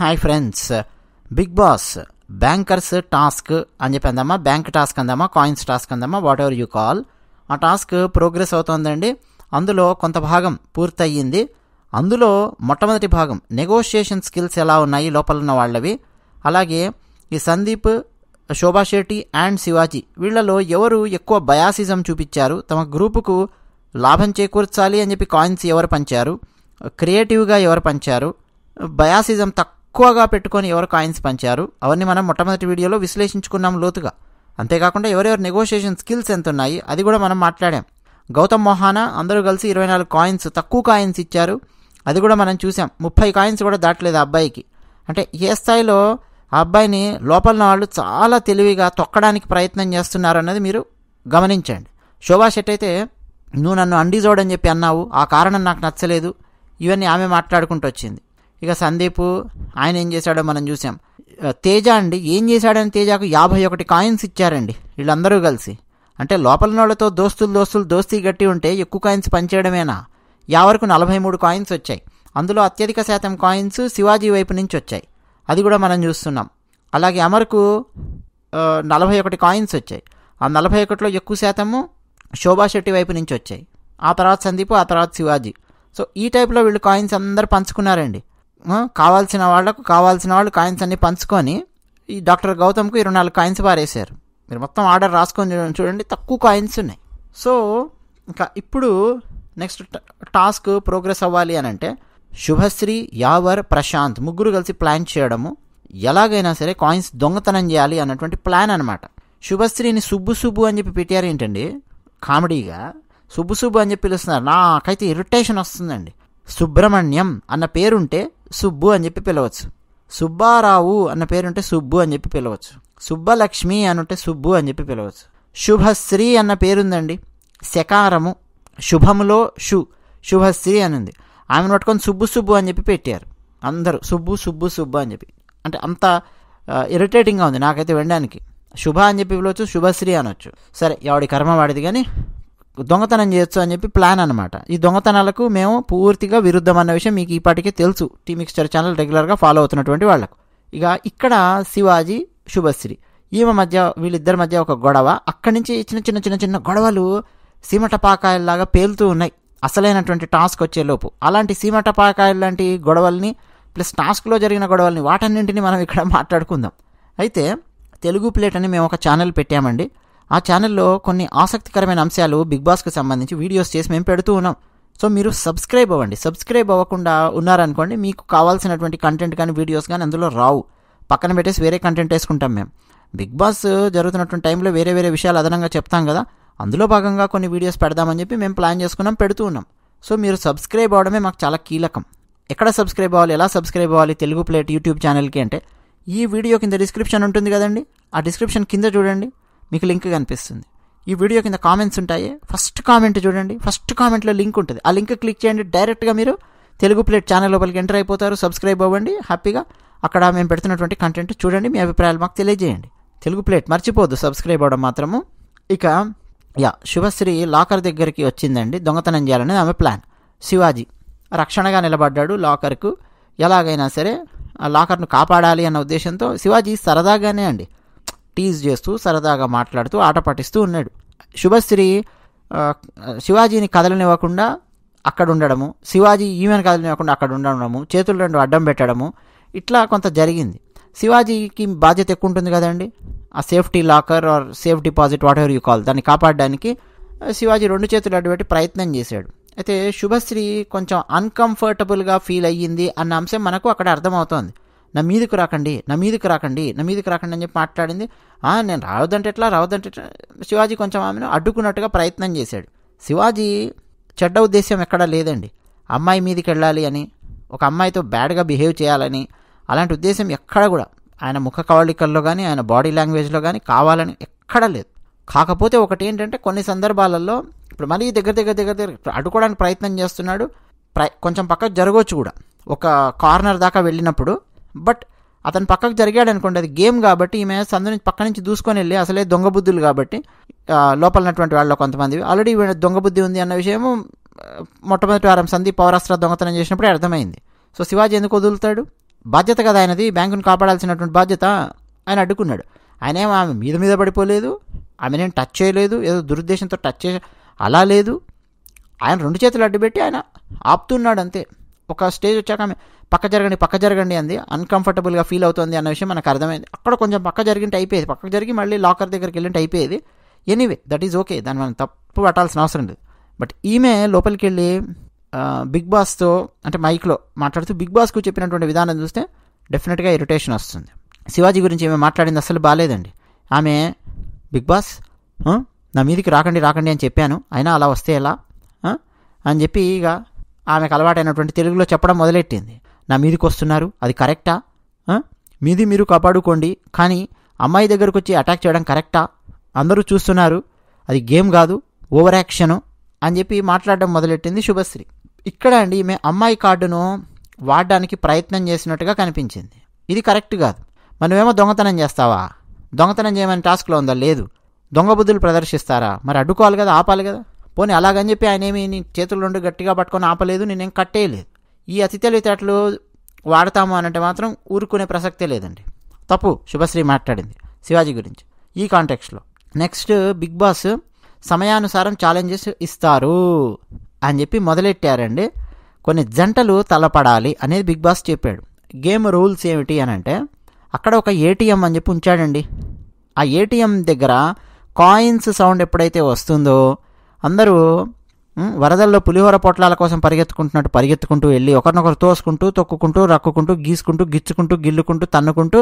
hi friends big boss bankers task అని చెప్పి అందామా బ్యాంక్ టాస్క్ అందామా కాయిన్స్ టాస్క్ అందామా వాట్ ఎవర్ యూ కాల్ ఆ టాస్క్ ప్రోగ్రెస్ అవుతోందండి అందులో కొంత భాగం పూర్తయ్యింది అందులో మొట్టమొదటి భాగం నెగోషియేషన్ స్కిల్స్ ఎలా ఉన్నాయి లోపల ఉన్న వాళ్ళవి అలాగే ఈ సందీప్ శోభా శెట్టి అండ్ శివాజీ వీళ్లలో ఎవరు ఎక్కువ బయాసిజం చూపించారు తమ గ్రూపుకు లాభం చేకూర్చాలి అని చెప్పి కాయిన్స్ ఎవరు పంచారు క్రియేటివ్గా ఎవరు పంచారు బయాసిజం తక్కువ తక్కువగా పెట్టుకొని ఎవరు కాయిన్స్ పంచారు అవన్నీ మనం మొట్టమొదటి వీడియోలో విశ్లేషించుకున్నాం లోతుగా అంతేకాకుండా ఎవరెవరు నెగోషియేషన్ స్కిల్స్ ఎంత ఉన్నాయి అది కూడా మనం మాట్లాడాం గౌతమ్ మొహానా అందరూ కలిసి ఇరవై నాలుగు కాయిన్స్ తక్కువ కాయిన్స్ ఇచ్చారు అది కూడా మనం చూసాం ముప్పై కాయిన్స్ కూడా దాటలేదు అబ్బాయికి అంటే ఏ స్థాయిలో ఆ అబ్బాయిని లోపల వాళ్ళు చాలా తెలివిగా తొక్కడానికి ప్రయత్నం చేస్తున్నారు అన్నది మీరు గమనించండి శోభా శెట్ అయితే నువ్వు నన్ను అండిజోడని చెప్పి అన్నావు ఆ కారణం నాకు నచ్చలేదు ఇవన్నీ ఆమె మాట్లాడుకుంటూ వచ్చింది ఇక సందీప్ ఆయన ఏం చేశాడో మనం చూసాం తేజ అండి ఏం చేశాడని తేజకు యాభై ఒకటి కాయిన్స్ ఇచ్చారండి వీళ్ళందరూ కలిసి అంటే లోపల నోళ్లతో దోస్తులు దోస్తులు దోస్తీ గట్టి ఉంటే ఎక్కువ కాయిన్స్ పనిచేయడమేనా యావరకు నలభై మూడు కాయిన్స్ వచ్చాయి అందులో అత్యధిక శాతం కాయిన్స్ శివాజీ వైపు నుంచి వచ్చాయి అది కూడా మనం చూస్తున్నాం అలాగే అమర్కు నలభై ఒకటి కాయిన్స్ వచ్చాయి ఆ నలభై ఒకటిలో ఎక్కువ శాతము శోభా శెట్టి వైపు నుంచి వచ్చాయి ఆ తర్వాత సందీప్ ఆ తర్వాత శివాజీ సో ఈ టైప్లో వీళ్ళు కాయిన్స్ అందరు పంచుకున్నారండి కావాల్సిన వాళ్ళకు కావాల్సిన వాళ్ళు కాయిన్స్ అన్ని పంచుకొని ఈ డాక్టర్ గౌతమ్కు ఇరవై నాలుగు కాయిన్స్ పారేశారు మీరు మొత్తం ఆర్డర్ రాసుకొని చూడండి తక్కువ కాయిన్స్ ఉన్నాయి సో ఇంకా ఇప్పుడు నెక్స్ట్ టాస్క్ ప్రోగ్రెస్ అవ్వాలి అని అంటే శుభశ్రీ యావర్ ప్రశాంత్ ముగ్గురు కలిసి ప్లాన్ చేయడము ఎలాగైనా సరే కాయిన్స్ దొంగతనం చేయాలి అన్నటువంటి ప్లాన్ అనమాట శుభశ్రీని సుబ్బు సుబ్బు అని చెప్పి పెట్టారు ఏంటండి కామెడీగా సుబ్బు సుబ్బు అని చెప్పి పిలుస్తున్నారు నాకైతే ఇరిటేషన్ వస్తుందండి సుబ్రహ్మణ్యం అన్న పేరుంటే సుబ్బు అని చెప్పి పిలవచ్చు సుబ్బారావు అన్న పేరుంటే సుబ్బు అని చెప్పి పిలవచ్చు సుబ్బలక్ష్మి అనుంటే సుబ్బు అని చెప్పి పిలవచ్చు శుభశ్రీ అన్న పేరుందండి శకారము శుభములో షు శుభశ్రీ అని ఉంది ఆమెను పట్టుకొని సుబ్బు సుబ్బు అని చెప్పి పెట్టారు అందరూ సుబ్బు సుబ్బు సుబ్బు అని చెప్పి అంటే అంత ఇరిటేటింగ్గా ఉంది నాకైతే వినడానికి శుభ అని చెప్పి పిలవచ్చు శుభశ్రీ అనొచ్చు సరే ఎవడి కర్మ వాడిది కానీ దొంగతనం చేయొచ్చు అని చెప్పి ప్లాన్ అనమాట ఈ దొంగతనాలకు మేము పూర్తిగా విరుద్ధం అన్న విషయం మీకు ఇప్పటికే తెలుసు టీమిక్స్చర్ ఛానల్ రెగ్యులర్గా ఫాలో అవుతున్నటువంటి వాళ్ళకు ఇక ఇక్కడ శివాజీ శుభశ్రీ ఈమె మధ్య వీళ్ళిద్దరి మధ్య ఒక గొడవ అక్కడి నుంచి చిన్న చిన్న చిన్న చిన్న గొడవలు సీమటపాకాయల్లాగా పేలుతూ ఉన్నాయి అసలైనటువంటి టాస్క్ వచ్చేలోపు అలాంటి సీమటపాకాయలు లాంటి గొడవల్ని ప్లస్ టాస్క్లో జరిగిన గొడవల్ని వాటన్నింటినీ మనం ఇక్కడ మాట్లాడుకుందాం అయితే తెలుగు ప్లేట్ అని మేము ఒక ఛానల్ పెట్టామండి ఆ ఛానల్లో కొన్ని ఆసక్తికరమైన అంశాలు బిగ్ బాస్కి సంబంధించి వీడియోస్ చేసి మేము పెడుతూ ఉన్నాం సో మీరు సబ్స్క్రైబ్ అవ్వండి సబ్స్క్రైబ్ అవ్వకుండా ఉన్నారనుకోండి మీకు కావాల్సినటువంటి కంటెంట్ కానీ వీడియోస్ కానీ అందులో రావు పక్కన పెట్టేసి వేరే కంటెంట్ వేసుకుంటాం మేము బిగ్ బాస్ జరుగుతున్నటువంటి టైంలో వేరే వేరే విషయాలు అదనంగా చెప్తాం కదా అందులో భాగంగా కొన్ని వీడియోస్ పెడదామని చెప్పి మేము ప్లాన్ చేసుకున్నాం పెడుతూ ఉన్నాం సో మీరు సబ్స్క్రైబ్ అవడమే మాకు చాలా కీలకం ఎక్కడ సబ్స్క్రైబ్ అవ్వాలి ఎలా సబ్స్క్రైబ్ అవ్వాలి తెలుగు ప్లేట్ యూట్యూబ్ ఛానల్కి అంటే ఈ వీడియో కింద డిస్క్రిప్షన్ ఉంటుంది కదండి ఆ డిస్క్రిప్షన్ కింద చూడండి మీకు లింక్ కనిపిస్తుంది ఈ వీడియో కింద కామెంట్స్ ఉంటాయి ఫస్ట్ కామెంట్ చూడండి ఫస్ట్ కామెంట్లో లింక్ ఉంటుంది ఆ లింక్ క్లిక్ చేయండి డైరెక్ట్గా మీరు తెలుగు ప్లేట్ ఛానల్ లోపలికి ఎంటర్ అయిపోతారు సబ్స్క్రైబ్ అవ్వండి హ్యాపీగా అక్కడ మేము పెడుతున్నటువంటి కంటెంట్ చూడండి మీ అభిప్రాయాలు మాకు తెలియజేయండి తెలుగు ప్లేట్ మర్చిపోద్దు సబ్స్క్రైబ్ అవ్వడం మాత్రము ఇక యా శివశ్రీ లాకర్ దగ్గరికి వచ్చిందండి దొంగతనం చేయాలనేది ఆమె ప్లాన్ శివాజీ రక్షణగా నిలబడ్డాడు లాకర్కు ఎలాగైనా సరే ఆ లాకర్ను కాపాడాలి అన్న ఉద్దేశంతో శివాజీ సరదాగానే అండి టీజ్ చేస్తూ సరదాగా మాట్లాడుతూ ఆట పట్టిస్తూ ఉన్నాడు శుభశ్రీ శివాజీని కదలనివ్వకుండా అక్కడ ఉండడము శివాజీ ఈమెను కదలనివ్వకుండా అక్కడ ఉండడము చేతులు రెండు అడ్డం పెట్టడము ఇట్లా కొంత జరిగింది శివాజీకి బాధ్యత ఎక్కువ ఉంటుంది కదండి ఆ safety locker or safe deposit whatever ever you కాల్ దాన్ని కాపాడడానికి శివాజీ రెండు చేతులు అడ్డుపెట్టి ప్రయత్నం చేశాడు అయితే శుభశ్రీ కొంచెం అన్కంఫర్టబుల్గా ఫీల్ అయ్యింది అన్న అంశం మనకు అక్కడ అర్థమవుతోంది నా మీదకు రాకండి నా మీదకు రాకండి నా మీదకు రాకండి అని చెప్పి మాట్లాడింది నేను రావద్దంటే ఎట్లా రావద్దంటే శివాజీ కొంచెం ఆమెను అడ్డుకున్నట్టుగా ప్రయత్నం చేశాడు శివాజీ చెడ్డ ఉద్దేశం ఎక్కడా లేదండి అమ్మాయి మీదకి వెళ్ళాలి అని ఒక అమ్మాయితో బ్యాడ్గా బిహేవ్ చేయాలని అలాంటి ఉద్దేశం ఎక్కడ కూడా ఆయన ముఖ కవళికల్లో కానీ ఆయన బాడీ లాంగ్వేజ్లో కానీ కావాలని ఎక్కడా లేదు కాకపోతే ఒకటి ఏంటంటే కొన్ని సందర్భాలలో ఇప్పుడు మరీ దగ్గర దగ్గర దగ్గర దగ్గర అడ్డుకోవడానికి ప్రయత్నం చేస్తున్నాడు కొంచెం పక్క జరగవచ్చు కూడా ఒక కార్నర్ దాకా వెళ్ళినప్పుడు బట్ అతను పక్కకు జరిగాడు అనుకోండి అది గేమ్ కాబట్టి ఈమె సందు నుంచి పక్క నుంచి దూసుకొని వెళ్ళి అసలే దొంగ బుద్ధులు కాబట్టి లోపల ఉన్నటువంటి వాళ్ళు కొంతమంది ఆల్రెడీ దొంగ బుద్ధి ఉంది అన్న విషయం మొట్టమొదటి వారం సంధి పౌరాస్త్ర దొంగతనం చేసినప్పుడు అర్థమైంది సో శివాజీ ఎందుకు వదులుతాడు బాధ్యత కదా ఆయనది బ్యాంకును కాపాడాల్సినటువంటి బాధ్యత ఆయన అడ్డుకున్నాడు ఆయన ఏం ఆమె మీద మీద పడిపోలేదు నేను టచ్ చేయలేదు ఏదో దురుద్దేశంతో టచ్ చే అలా లేదు ఆయన రెండు చేతులు అడ్డుపెట్టి ఆయన ఆపుతున్నాడు అంతే ఒక స్టేజ్ వచ్చాక ఆమె పక్క జరగండి పక్క జరగండి అంది అన్కంఫర్టబుల్గా ఫీల్ అవుతుంది అన్న విషయం మనకు అర్థమైంది అక్కడ కొంచెం పక్క జరిగింటే అయిపోయేది పక్క జరిగి మళ్ళీ లాకర్ దగ్గరికి వెళ్ళింటే అయిపోయేది ఎనీవే దట్ ఈజ్ ఓకే దాన్ని మనం తప్పు పట్టాల్సిన అవసరం లేదు బట్ ఈమె లోపలికి వెళ్ళి బిగ్ బాస్తో అంటే మైక్లో మాట్లాడుతూ బిగ్ బాస్కు చెప్పినటువంటి విధానం చూస్తే డెఫినెట్గా ఇరిటేషన్ వస్తుంది శివాజీ గురించి ఈమె మాట్లాడింది అసలు బాగాలేదండి ఆమె బిగ్ బాస్ నా మీదికి రాకండి రాకండి అని చెప్పాను అయినా అలా వస్తే ఎలా అని చెప్పి ఇక ఆమెకు అలవాటైనటువంటి తెలుగులో చెప్పడం మొదలెట్టింది నా మీదకి వస్తున్నారు అది కరెక్టా మీది మీరు కాపాడుకోండి కానీ అమ్మాయి దగ్గరకు వచ్చి అటాక్ చేయడం కరెక్టా అందరూ చూస్తున్నారు అది గేమ్ కాదు ఓవర్ యాక్షను అని చెప్పి మాట్లాడడం మొదలెట్టింది శుభశ్రీ ఇక్కడ అండి ఈమె అమ్మాయి కార్డును వాడడానికి ప్రయత్నం చేసినట్టుగా కనిపించింది ఇది కరెక్ట్ కాదు మనమేమో దొంగతనం చేస్తావా దొంగతనం చేయమని టాస్క్లో ఉందా లేదు దొంగ బుద్ధులు ప్రదర్శిస్తారా మరి అడ్డుకోవాలి కదా ఆపాలి కదా పోనీ అలాగని చెప్పి ఆయన ఏమి నీ చేతులు రెండు గట్టిగా పట్టుకొని ఆపలేదు నేనేం కట్టేయలేదు ఈ అతి తెలివితేటలు వాడతాము అనంటే మాత్రం ఊరుకునే ప్రసక్తే లేదండి తప్పు శుభశ్రీ మాట్లాడింది శివాజీ గురించి ఈ కాంటెక్స్లో నెక్స్ట్ బిగ్ బాస్ సమయానుసారం ఛాలెంజెస్ ఇస్తారు అని చెప్పి మొదలెట్టారండి కొన్ని జంటలు తలపడాలి అనేది బిగ్ బాస్ చెప్పాడు గేమ్ రూల్స్ ఏమిటి అని అంటే అక్కడ ఒక ఏటీఎం అని చెప్పి ఉంచాడండి ఆ ఏటీఎం దగ్గర కాయిన్స్ సౌండ్ ఎప్పుడైతే వస్తుందో అందరూ వరదల్లో పులిహోర పొట్లాల కోసం పరిగెత్తుకుంటున్నట్టు పరిగెత్తుకుంటూ వెళ్ళి ఒకరినొకరు తోసుకుంటూ తొక్కుకుంటూ రక్కుకుంటూ గీసుకుంటూ గిచ్చుకుంటూ గిల్లుకుంటూ తన్నుకుంటూ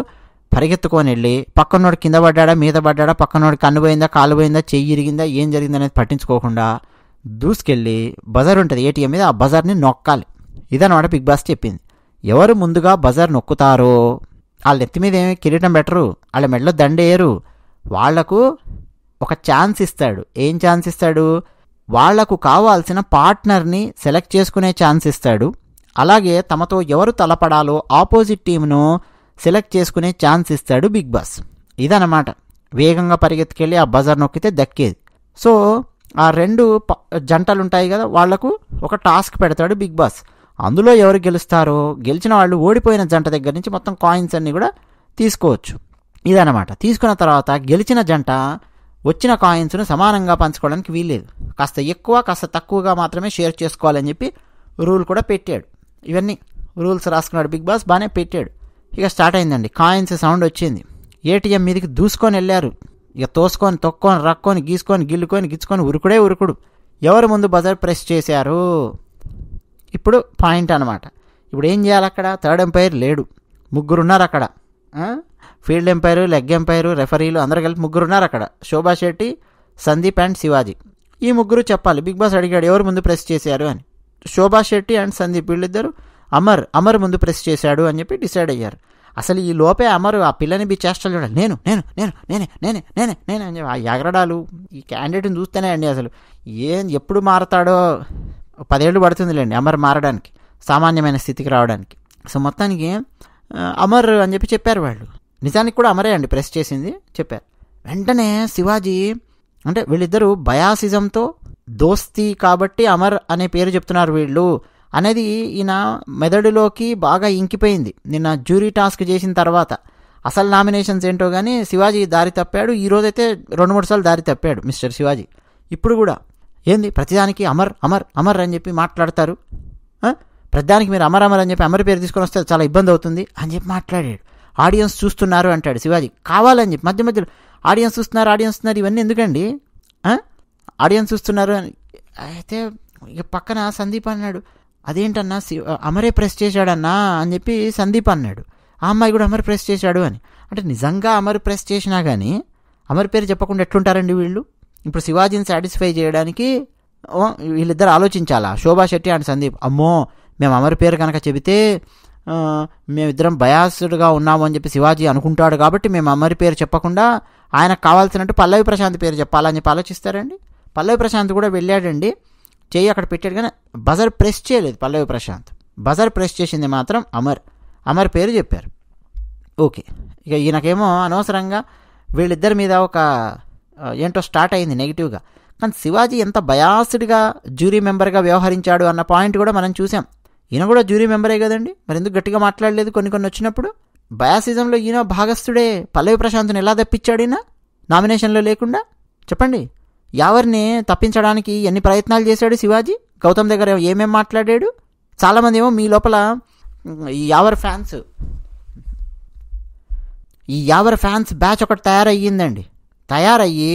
పరిగెత్తుకొని వెళ్ళి పక్కనోడు కింద పడ్డాడా మీద పడ్డాడా పక్కనోడు కన్ను పోయిందా కాలు పోయిందా చెయ్యి ఇరిగిందా ఏం జరిగింది అనేది పట్టించుకోకుండా దూసుకెళ్ళి బజార్ ఉంటుంది ఏటీఎం మీద ఆ బజార్ని నొక్కాలి ఇదన్నమాట బిగ్ బాస్ చెప్పింది ఎవరు ముందుగా బజార్ నొక్కుతారో వాళ్ళ నెత్తి మీద ఏమి కిరీటం పెట్టరు వాళ్ళ మెడలో దండేయరు వాళ్లకు ఒక ఛాన్స్ ఇస్తాడు ఏం ఛాన్స్ ఇస్తాడు వాళ్లకు కావాల్సిన పార్ట్నర్ని సెలెక్ట్ చేసుకునే ఛాన్స్ ఇస్తాడు అలాగే తమతో ఎవరు తలపడాలో ఆపోజిట్ టీంను సెలెక్ట్ చేసుకునే ఛాన్స్ ఇస్తాడు బిగ్ బాస్ ఇదనమాట వేగంగా పరిగెత్తుకెళ్ళి ఆ బజర్ నొక్కితే దక్కేది సో ఆ రెండు జంటలు ఉంటాయి కదా వాళ్లకు ఒక టాస్క్ పెడతాడు బిగ్ బాస్ అందులో ఎవరు గెలుస్తారో గెలిచిన వాళ్ళు ఓడిపోయిన జంట దగ్గర నుంచి మొత్తం కాయిన్స్ అన్నీ కూడా తీసుకోవచ్చు ఇదనమాట తీసుకున్న తర్వాత గెలిచిన జంట వచ్చిన కాయిన్స్ను సమానంగా పంచుకోవడానికి వీల్లేదు కాస్త ఎక్కువ కాస్త తక్కువగా మాత్రమే షేర్ చేసుకోవాలని చెప్పి రూల్ కూడా పెట్టాడు ఇవన్నీ రూల్స్ రాసుకున్నాడు బిగ్ బాస్ బాగానే పెట్టాడు ఇక స్టార్ట్ అయిందండి కాయిన్స్ సౌండ్ వచ్చింది ఏటీఎం మీదకి దూసుకొని వెళ్ళారు ఇక తోసుకొని తొక్కొని రక్కొని గీసుకొని గిల్లుకొని గిచ్చుకొని ఉరుకుడే ఉరుకుడు ఎవరు ముందు బజర్ ప్రెస్ చేశారు ఇప్పుడు పాయింట్ అనమాట ఇప్పుడు ఏం చేయాలి అక్కడ థర్డ్ ఎంపైర్ లేడు ముగ్గురున్నారు అక్కడ ఫీల్డ్ ఎంపైరు లెగ్ ఎంపైరు రెఫరీలు అందరూ కలిపి ముగ్గురు ఉన్నారు అక్కడ శోభా శెట్టి సందీప్ అండ్ శివాజీ ఈ ముగ్గురు చెప్పాలి బిగ్ బాస్ అడిగాడు ఎవరు ముందు ప్రెస్ చేశారు అని శోభా శెట్టి అండ్ సందీప్ వీళ్ళిద్దరు అమర్ అమర్ ముందు ప్రెస్ చేశాడు అని చెప్పి డిసైడ్ అయ్యారు అసలు ఈ లోపే అమరు ఆ పిల్లని బి చేష్టలు చూడాలి నేను నేను నేను నేనే నేనే నేనే నేనే అని చెప్పి ఆ ఎగరడాలు ఈ క్యాండిడేట్ని చూస్తేనే అండి అసలు ఏం ఎప్పుడు మారతాడో పదేళ్ళు పడుతుందిలేండి అమర్ మారడానికి సామాన్యమైన స్థితికి రావడానికి సో మొత్తానికి అమర్ అని చెప్పి చెప్పారు వాళ్ళు నిజానికి కూడా అమరే అండి ప్రెస్ చేసింది చెప్పారు వెంటనే శివాజీ అంటే వీళ్ళిద్దరూ బయాసిజంతో దోస్తీ కాబట్టి అమర్ అనే పేరు చెప్తున్నారు వీళ్ళు అనేది ఈయన మెదడులోకి బాగా ఇంకిపోయింది నిన్న జ్యూరీ టాస్క్ చేసిన తర్వాత అసలు నామినేషన్స్ ఏంటో కానీ శివాజీ దారి తప్పాడు ఈరోజైతే రెండు మూడు సార్లు దారి తప్పాడు మిస్టర్ శివాజీ ఇప్పుడు కూడా ఏంది ప్రతిదానికి అమర్ అమర్ అమర్ అని చెప్పి మాట్లాడతారు ప్రతిదానికి మీరు అమర్ అమర్ అని చెప్పి అమర్ పేరు తీసుకొని వస్తే చాలా ఇబ్బంది అవుతుంది అని చెప్పి మాట్లాడాడు ఆడియన్స్ చూస్తున్నారు అంటాడు శివాజీ కావాలని చెప్పి మధ్య మధ్యలో ఆడియన్స్ చూస్తున్నారు ఆడియన్స్ చూస్తున్నారు ఇవన్నీ ఎందుకండి ఆడియన్స్ చూస్తున్నారు అని అయితే ఇక పక్కన సందీప్ అన్నాడు అదేంటన్నా శివ అమరే ప్రెస్ చేశాడన్నా అని చెప్పి సందీప్ అన్నాడు ఆ అమ్మాయి కూడా అమర్ ప్రెస్ చేశాడు అని అంటే నిజంగా అమర్ ప్రెస్ చేసినా కానీ అమర్ పేరు చెప్పకుండా ఎట్లుంటారండి వీళ్ళు ఇప్పుడు శివాజీని సాటిస్ఫై చేయడానికి వీళ్ళిద్దరు ఆలోచించాలా శోభా శెట్టి అండ్ సందీప్ అమ్మో మేము అమర్ పేరు కనుక చెబితే మేమిద్దరం బయాస్డ్గా ఉన్నాము అని చెప్పి శివాజీ అనుకుంటాడు కాబట్టి మేము అమ్మరి పేరు చెప్పకుండా ఆయనకు కావాల్సినట్టు పల్లవి ప్రశాంత్ పేరు చెప్పాలని చెప్పి ఆలోచిస్తారండి పల్లవి ప్రశాంత్ కూడా వెళ్ళాడండి చెయ్యి అక్కడ పెట్టాడు కానీ బజర్ ప్రెస్ చేయలేదు పల్లవి ప్రశాంత్ బజర్ ప్రెస్ చేసింది మాత్రం అమర్ అమర్ పేరు చెప్పారు ఓకే ఇక ఈయనకేమో అనవసరంగా వీళ్ళిద్దరి మీద ఒక ఏంటో స్టార్ట్ అయింది నెగిటివ్గా కానీ శివాజీ ఎంత బయాస్డ్గా జ్యూరీ మెంబర్గా వ్యవహరించాడు అన్న పాయింట్ కూడా మనం చూసాం ఈయన కూడా జ్యూరీ మెంబరే కదండి మరి ఎందుకు గట్టిగా మాట్లాడలేదు కొన్ని కొన్ని వచ్చినప్పుడు బయాసిజంలో ఈయన భాగస్థుడే పల్లవి ప్రశాంత్ని ఎలా తప్పించాడు నామినేషన్లో లేకుండా చెప్పండి ఎవరిని తప్పించడానికి ఎన్ని ప్రయత్నాలు చేశాడు శివాజీ గౌతమ్ దగ్గర ఏమేం మాట్లాడాడు చాలామంది ఏమో మీ లోపల ఈ యావర్ ఫ్యాన్స్ ఈ యావర్ ఫ్యాన్స్ బ్యాచ్ ఒకటి తయారయ్యిందండి తయారయ్యి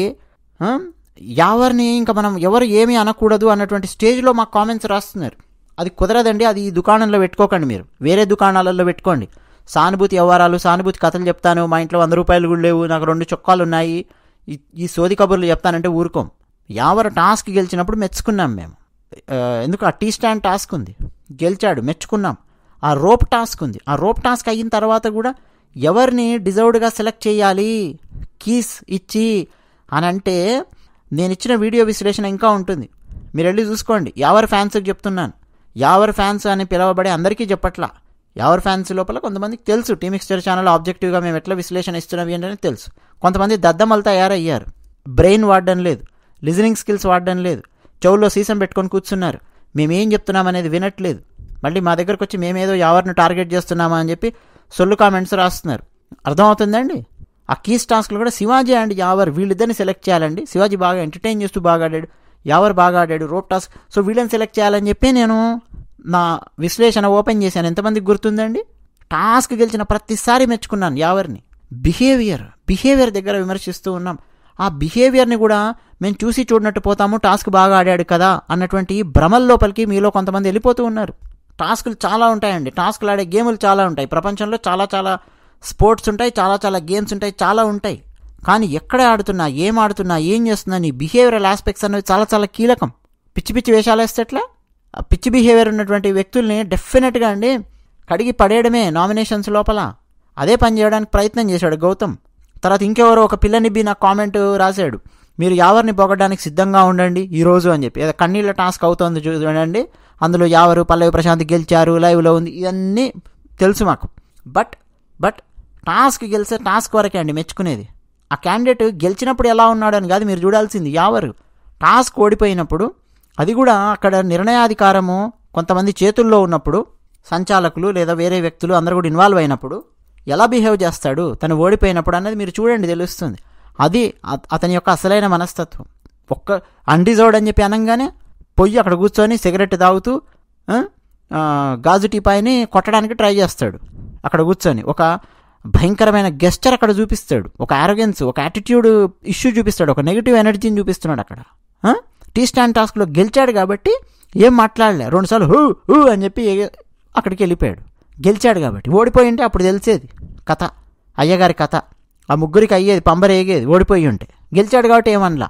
యావర్ని ఇంకా మనం ఎవరు ఏమీ అనకూడదు అన్నటువంటి స్టేజ్లో మాకు కామెంట్స్ రాస్తున్నారు అది కుదరదండి అది ఈ దుకాణంలో పెట్టుకోకండి మీరు వేరే దుకాణాలలో పెట్టుకోండి సానుభూతి వ్యవహారాలు సానుభూతి కథలు చెప్తాను మా ఇంట్లో వంద రూపాయలు కూడా లేవు నాకు రెండు చొక్కాలు ఉన్నాయి ఈ సోది కబుర్లు చెప్తానంటే ఊరుకోం యావర టాస్క్ గెలిచినప్పుడు మెచ్చుకున్నాం మేము ఎందుకు ఆ టీ స్టాండ్ టాస్క్ ఉంది గెలిచాడు మెచ్చుకున్నాం ఆ రోప్ టాస్క్ ఉంది ఆ రోప్ టాస్క్ అయిన తర్వాత కూడా ఎవరిని డిజర్వ్డ్గా సెలెక్ట్ చేయాలి కీస్ ఇచ్చి అని అంటే నేను ఇచ్చిన వీడియో విశ్లేషణ ఇంకా ఉంటుంది మీరు వెళ్ళి చూసుకోండి ఎవరి ఫ్యాన్స్కి చెప్తున్నాను యావర్ ఫ్యాన్స్ అని పిలవబడే అందరికీ చెప్పట్లా యావర్ ఫ్యాన్స్ లోపల కొంతమందికి తెలుసు టీమ్ ఎక్స్టర్ ఛానల్ ఆబ్జెక్టివ్గా మేము ఎట్లా విశ్లేషణ ఇస్తున్నవి ఏంటని తెలుసు కొంతమంది దద్దమలు తయారయ్యారు బ్రెయిన్ వాడడం లేదు లిజనింగ్ స్కిల్స్ వాడడం లేదు చెవుల్లో సీసం పెట్టుకొని కూర్చున్నారు మేమేం చెప్తున్నామనేది వినట్లేదు మళ్ళీ మా దగ్గరకు వచ్చి మేమేదో ఎవరిని టార్గెట్ చేస్తున్నామా అని చెప్పి సొల్లు కామెంట్స్ రాస్తున్నారు అర్థమవుతుందండి ఆ కీస్ టాస్క్లు కూడా శివాజీ అండ్ యావర్ వీళ్ళిద్దరిని సెలెక్ట్ చేయాలండి శివాజీ బాగా ఎంటర్టైన్ చేస్తూ బాగా ఆడాడు ఎవరు బాగా ఆడాడు రోప్ టాస్ సో వీళ్ళని సెలెక్ట్ చేయాలని చెప్పి నేను నా విశ్లేషణ ఓపెన్ చేశాను ఎంతమందికి గుర్తుందండి టాస్క్ గెలిచిన ప్రతిసారి మెచ్చుకున్నాను ఎవరిని బిహేవియర్ బిహేవియర్ దగ్గర విమర్శిస్తూ ఉన్నాం ఆ బిహేవియర్ని కూడా మేము చూసి చూడనట్టు పోతాము టాస్క్ బాగా ఆడాడు కదా అన్నటువంటి భ్రమల లోపలికి మీలో కొంతమంది వెళ్ళిపోతూ ఉన్నారు టాస్కులు చాలా ఉంటాయండి టాస్కులు ఆడే గేములు చాలా ఉంటాయి ప్రపంచంలో చాలా చాలా స్పోర్ట్స్ ఉంటాయి చాలా చాలా గేమ్స్ ఉంటాయి చాలా ఉంటాయి కానీ ఎక్కడ ఆడుతున్నా ఏం ఆడుతున్నా ఏం చేస్తున్నా నీ బిహేవియరల్ ఆస్పెక్ట్స్ అనేవి చాలా చాలా కీలకం పిచ్చి పిచ్చి వేషాలు వేస్తే ఎట్లా ఆ పిచ్చి బిహేవియర్ ఉన్నటువంటి వ్యక్తుల్ని డెఫినెట్గా అండి కడిగి పడేయడమే నామినేషన్స్ లోపల అదే పని చేయడానికి ప్రయత్నం చేశాడు గౌతమ్ తర్వాత ఇంకెవరో ఒక పిల్లనిబ్బి నాకు కామెంట్ రాశాడు మీరు యావరిని పొగడానికి సిద్ధంగా ఉండండి ఈరోజు అని చెప్పి ఏదో కన్నీళ్ళ టాస్క్ అవుతుంది చూడండి అందులో యావరు పల్లవి ప్రశాంత్ గెలిచారు లైవ్లో ఉంది ఇవన్నీ తెలుసు మాకు బట్ బట్ టాస్క్ గెలిస్తే టాస్క్ వరకే అండి మెచ్చుకునేది ఆ క్యాండిడేట్ గెలిచినప్పుడు ఎలా ఉన్నాడు అని కాదు మీరు చూడాల్సింది యావరు టాస్క్ ఓడిపోయినప్పుడు అది కూడా అక్కడ నిర్ణయాధికారము కొంతమంది చేతుల్లో ఉన్నప్పుడు సంచాలకులు లేదా వేరే వ్యక్తులు అందరూ కూడా ఇన్వాల్వ్ అయినప్పుడు ఎలా బిహేవ్ చేస్తాడు తను ఓడిపోయినప్పుడు అనేది మీరు చూడండి తెలుస్తుంది అది అతని యొక్క అసలైన మనస్తత్వం ఒక్క అన్డిజర్వ్డ్ అని చెప్పి అనగానే పొయ్యి అక్కడ కూర్చొని సిగరెట్ తాగుతూ గాజు టీపాయిని కొట్టడానికి ట్రై చేస్తాడు అక్కడ కూర్చొని ఒక భయంకరమైన గెస్చర్ అక్కడ చూపిస్తాడు ఒక ఆరోగెన్స్ ఒక యాటిట్యూడ్ ఇష్యూ చూపిస్తాడు ఒక నెగిటివ్ ఎనర్జీని చూపిస్తున్నాడు అక్కడ టీ స్టాండ్ టాస్క్లో గెలిచాడు కాబట్టి ఏం మాట్లాడలే రెండుసార్లు హూ హూ అని చెప్పి అక్కడికి వెళ్ళిపోయాడు గెలిచాడు కాబట్టి ఓడిపోయి ఉంటే అప్పుడు తెలిసేది కథ అయ్యగారి కథ ఆ ముగ్గురికి అయ్యేది అయ్యేది ఓడిపోయి ఉంటే గెలిచాడు కాబట్టి ఏమనలా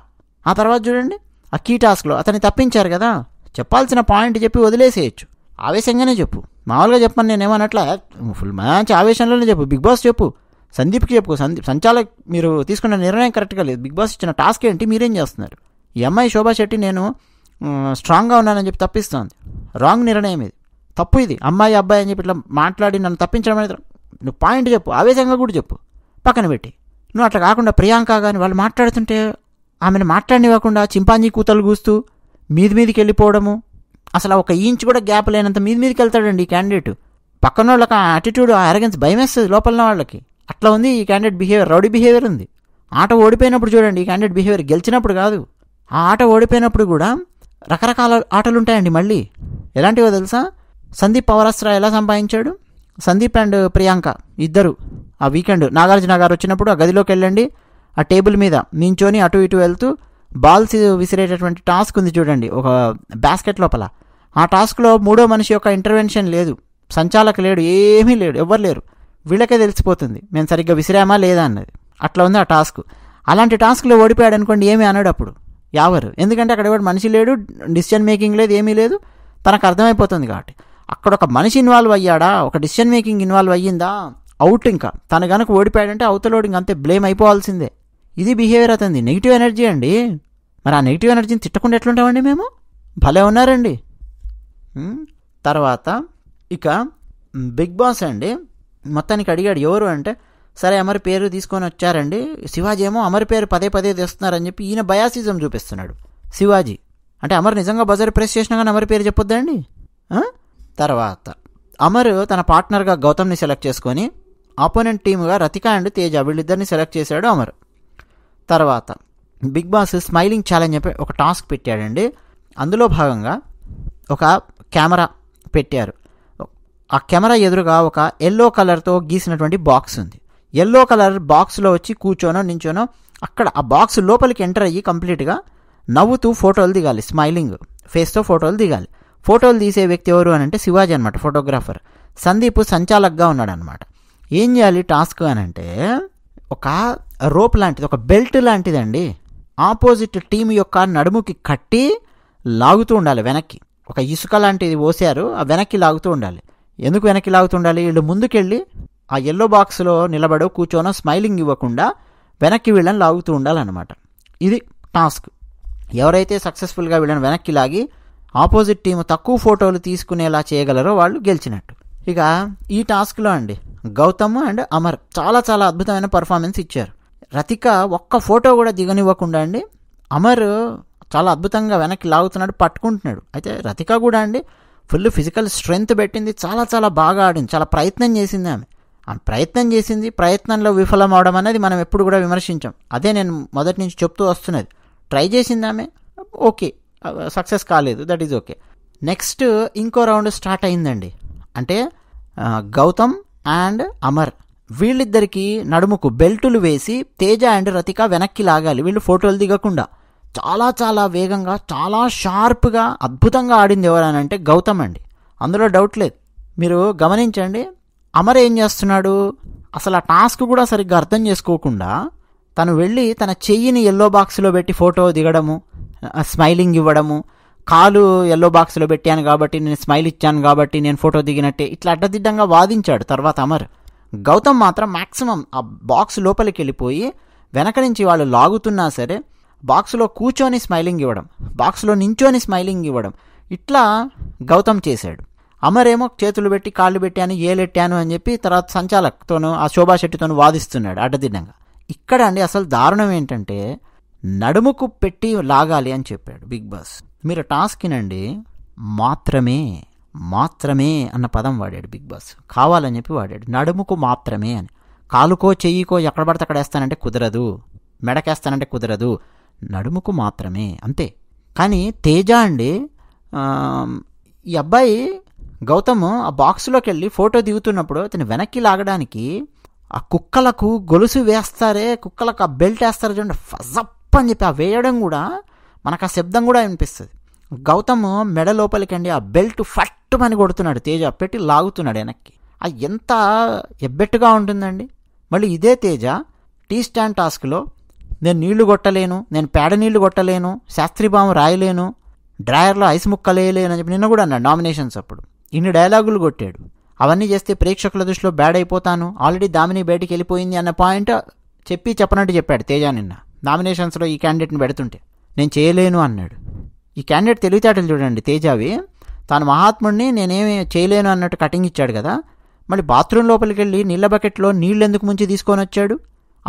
ఆ తర్వాత చూడండి ఆ కీ టాస్క్లో అతన్ని తప్పించారు కదా చెప్పాల్సిన పాయింట్ చెప్పి వదిలేసేయచ్చు ఆవేశంగానే చెప్పు మామూలుగా చెప్పాను ఏమన్నట్లా ఫుల్ మంచి ఆవేశంలోనే చెప్పు బిగ్ బాస్ చెప్పు సందీప్కి చెప్పు సందీప్ సంచాలక్ మీరు తీసుకున్న నిర్ణయం కరెక్ట్గా లేదు బిగ్ బాస్ ఇచ్చిన టాస్క్ ఏంటి మీరేం చేస్తున్నారు ఈ అమ్మాయి శోభా శెట్టి నేను స్ట్రాంగ్గా ఉన్నానని చెప్పి తప్పిస్తుంది రాంగ్ నిర్ణయం ఇది తప్పు ఇది అమ్మాయి అబ్బాయి అని చెప్పి ఇట్లా మాట్లాడి నన్ను తప్పించడం అనేది నువ్వు పాయింట్ చెప్పు ఆవేశంగా కూడా చెప్పు పక్కన పెట్టి నువ్వు అట్లా కాకుండా ప్రియాంక కానీ వాళ్ళు మాట్లాడుతుంటే ఆమెను మాట్లాడినివ్వకుండా చింపాంజీ కూతలు కూస్తూ మీది మీదికి వెళ్ళిపోవడము అసలు ఒక ఇంచ్ కూడా గ్యాప్ లేనంత మీద మీదకి వెళ్తాడండి ఈ క్యాండిడేట్ పక్కన వాళ్ళకి ఆ యాటిట్యూడ్ ఆ అరగెన్స్ భయం వేస్తుంది లోపల వాళ్ళకి అట్లా ఉంది ఈ క్యాండిడేట్ బిహేవియర్ రౌడీ బిహేవియర్ ఉంది ఆట ఓడిపోయినప్పుడు చూడండి ఈ క్యాండిడేట్ బిహేవియర్ గెలిచినప్పుడు కాదు ఆ ఆట ఓడిపోయినప్పుడు కూడా రకరకాల ఆటలు ఉంటాయండి మళ్ళీ ఎలాంటివో తెలుసా సందీప్ పవరాస్త్ర ఎలా సంపాదించాడు సందీప్ అండ్ ప్రియాంక ఇద్దరు ఆ వీకెండ్ నాగార్జున గారు వచ్చినప్పుడు ఆ గదిలోకి వెళ్ళండి ఆ టేబుల్ మీద నించొని అటు ఇటు వెళ్తూ బాల్స్ విసిరేటటువంటి టాస్క్ ఉంది చూడండి ఒక బ్యాస్కెట్ లోపల ఆ టాస్క్లో మూడో మనిషి యొక్క ఇంటర్వెన్షన్ లేదు సంచాలక లేడు ఏమీ లేడు ఎవ్వరు లేరు వీళ్ళకే తెలిసిపోతుంది మేము సరిగ్గా విసిరామా లేదా అన్నది అట్లా ఉంది ఆ టాస్క్ అలాంటి టాస్క్లో ఓడిపోయాడు అనుకోండి ఏమీ అన్నాడు అప్పుడు ఎవరు ఎందుకంటే అక్కడ ఎవరు మనిషి లేడు డిసిషన్ మేకింగ్ లేదు ఏమీ లేదు తనకు అర్థమైపోతుంది కాబట్టి అక్కడ ఒక మనిషి ఇన్వాల్వ్ అయ్యాడా ఒక డిసిషన్ మేకింగ్ ఇన్వాల్వ్ అయ్యిందా అవుట్ ఇంకా తన కనుక ఓడిపోయాడంటే ఇంక అంతే బ్లేమ్ అయిపోవాల్సిందే ఇది బిహేవియర్ అవుతుంది నెగిటివ్ ఎనర్జీ అండి మరి ఆ నెగిటివ్ ఎనర్జీని తిట్టకుండా ఎట్లుంటామండి మేము భలే ఉన్నారండి తర్వాత ఇక బిగ్ బాస్ అండి మొత్తానికి అడిగాడు ఎవరు అంటే సరే అమరి పేరు తీసుకొని వచ్చారండి శివాజీ ఏమో అమర్ పేరు పదే పదే తెస్తున్నారని చెప్పి ఈయన బయాసిజం చూపిస్తున్నాడు శివాజీ అంటే అమర్ నిజంగా బజార్ ప్రెస్ చేసినా కానీ అమర్ పేరు చెప్పొద్దండి తర్వాత అమర్ తన పార్ట్నర్గా గౌతమ్ని సెలెక్ట్ చేసుకొని ఆపోనెంట్ టీమ్గా రతిక అండ్ తేజ వీళ్ళిద్దరిని సెలెక్ట్ చేశాడు అమర్ తర్వాత బిగ్ బాస్ స్మైలింగ్ ఛాలెంజ్ చెప్పి ఒక టాస్క్ పెట్టాడండి అందులో భాగంగా ఒక కెమెరా పెట్టారు ఆ కెమెరా ఎదురుగా ఒక ఎల్లో కలర్తో గీసినటువంటి బాక్స్ ఉంది ఎల్లో కలర్ బాక్స్లో వచ్చి కూర్చోనో నించోనో అక్కడ ఆ బాక్స్ లోపలికి ఎంటర్ అయ్యి కంప్లీట్గా నవ్వుతూ ఫోటోలు దిగాలి స్మైలింగ్ ఫేస్తో ఫోటోలు దిగాలి ఫోటోలు తీసే వ్యక్తి ఎవరు అని అంటే శివాజీ అనమాట ఫోటోగ్రాఫర్ సందీప్ సంచాలక్గా ఉన్నాడనమాట ఏం చేయాలి టాస్క్ అని అంటే ఒక రోప్ లాంటిది ఒక బెల్ట్ లాంటిదండి ఆపోజిట్ టీం యొక్క నడుముకి కట్టి లాగుతూ ఉండాలి వెనక్కి ఒక ఇసుక లాంటిది పోసారు ఆ వెనక్కి లాగుతూ ఉండాలి ఎందుకు వెనక్కి లాగుతూ ఉండాలి వీళ్ళు ముందుకెళ్ళి ఆ ఎల్లో బాక్స్లో నిలబడో కూర్చోనో స్మైలింగ్ ఇవ్వకుండా వెనక్కి వీళ్ళని లాగుతూ ఉండాలన్నమాట ఇది టాస్క్ ఎవరైతే సక్సెస్ఫుల్గా వీళ్ళని వెనక్కి లాగి ఆపోజిట్ టీం తక్కువ ఫోటోలు తీసుకునేలా చేయగలరో వాళ్ళు గెలిచినట్టు ఇక ఈ టాస్క్లో అండి గౌతమ్ అండ్ అమర్ చాలా చాలా అద్భుతమైన పర్ఫార్మెన్స్ ఇచ్చారు రతిక ఒక్క ఫోటో కూడా దిగనివ్వకుండా అండి అమర్ చాలా అద్భుతంగా వెనక్కి లాగుతున్నాడు పట్టుకుంటున్నాడు అయితే రతిక కూడా అండి ఫుల్ ఫిజికల్ స్ట్రెంగ్త్ పెట్టింది చాలా చాలా బాగా ఆడింది చాలా ప్రయత్నం చేసింది ఆమె ఆమె ప్రయత్నం చేసింది ప్రయత్నంలో విఫలం అవడం అనేది మనం ఎప్పుడు కూడా విమర్శించాం అదే నేను మొదటి నుంచి చెప్తూ వస్తున్నది ట్రై చేసింది ఆమె ఓకే సక్సెస్ కాలేదు దట్ ఈజ్ ఓకే నెక్స్ట్ ఇంకో రౌండ్ స్టార్ట్ అయిందండి అంటే గౌతమ్ అండ్ అమర్ వీళ్ళిద్దరికీ నడుముకు బెల్టులు వేసి తేజ అండ్ రతిక వెనక్కి లాగాలి వీళ్ళు ఫోటోలు దిగకుండా చాలా చాలా వేగంగా చాలా షార్ప్గా అద్భుతంగా ఆడింది ఎవరనంటే గౌతమ్ అండి అందులో డౌట్ లేదు మీరు గమనించండి అమర్ ఏం చేస్తున్నాడు అసలు ఆ టాస్క్ కూడా సరిగ్గా అర్థం చేసుకోకుండా తను వెళ్ళి తన చెయ్యిని ఎల్లో బాక్స్లో పెట్టి ఫోటో దిగడము స్మైలింగ్ ఇవ్వడము కాలు ఎల్లో బాక్స్లో పెట్టాను కాబట్టి నేను స్మైల్ ఇచ్చాను కాబట్టి నేను ఫోటో దిగినట్టే ఇట్లా అడ్డదిడ్డంగా వాదించాడు తర్వాత అమర్ గౌతమ్ మాత్రం మ్యాక్సిమం ఆ బాక్స్ లోపలికి వెళ్ళిపోయి వెనక నుంచి వాళ్ళు లాగుతున్నా సరే బాక్స్లో కూర్చొని స్మైలింగ్ ఇవ్వడం బాక్స్లో నించోని స్మైలింగ్ ఇవ్వడం ఇట్లా గౌతమ్ చేశాడు అమరేమో చేతులు పెట్టి కాళ్ళు పెట్టాను ఏలెట్టాను అని చెప్పి తర్వాత సంచాలక్తోను ఆ శోభా వాదిస్తున్నాడు అడ్డదిన్నంగా ఇక్కడ అండి అసలు దారుణం ఏంటంటే నడుముకు పెట్టి లాగాలి అని చెప్పాడు బిగ్ బాస్ మీరు టాస్క్ వినండి మాత్రమే మాత్రమే అన్న పదం వాడాడు బిగ్ బాస్ కావాలని చెప్పి వాడాడు నడుముకు మాత్రమే అని కాలుకో చెయ్యికో ఎక్కడ పడితే అక్కడ వేస్తానంటే కుదరదు మెడకేస్తానంటే కుదరదు నడుముకు మాత్రమే అంతే కానీ తేజ అండి ఈ అబ్బాయి గౌతమ్ ఆ బాక్స్లోకి వెళ్ళి ఫోటో దిగుతున్నప్పుడు అతను వెనక్కి లాగడానికి ఆ కుక్కలకు గొలుసు వేస్తారే కుక్కలకు ఆ బెల్ట్ వేస్తారు చూడండి ఫజప్ అని చెప్పి ఆ వేయడం కూడా మనకు ఆ శబ్దం కూడా వినిపిస్తుంది గౌతమ్ మెడ లోపలికి అండి ఆ బెల్ట్ ఫట్ అని కొడుతున్నాడు తేజ పెట్టి లాగుతున్నాడు వెనక్కి ఆ ఎంత ఎబ్బెట్టుగా ఉంటుందండి మళ్ళీ ఇదే తేజ టీ స్టాండ్ టాస్క్లో నేను నీళ్లు కొట్టలేను నేను పేడ నీళ్లు కొట్టలేను శాస్త్రీభావం రాయలేను డ్రాయర్లో ఐస్ ముక్కలేయలేను అని చెప్పి నిన్న కూడా అన్నాడు నామినేషన్స్ అప్పుడు ఇన్ని డైలాగులు కొట్టాడు అవన్నీ చేస్తే ప్రేక్షకుల దృష్టిలో బ్యాడ్ అయిపోతాను ఆల్రెడీ దామిని బయటికి వెళ్ళిపోయింది అన్న పాయింట్ చెప్పి చెప్పనట్టు చెప్పాడు తేజ నిన్న నామినేషన్స్లో ఈ క్యాండిడేట్ని పెడుతుంటే నేను చేయలేను అన్నాడు ఈ క్యాండిడేట్ తెలివితేటలు చూడండి తేజావి తాను మహాత్ముడిని నేనేమి చేయలేను అన్నట్టు కటింగ్ ఇచ్చాడు కదా మళ్ళీ బాత్రూమ్ లోపలికి వెళ్ళి నీళ్ళ బకెట్లో నీళ్ళు ఎందుకు ముంచి తీసుకొని వచ్చాడు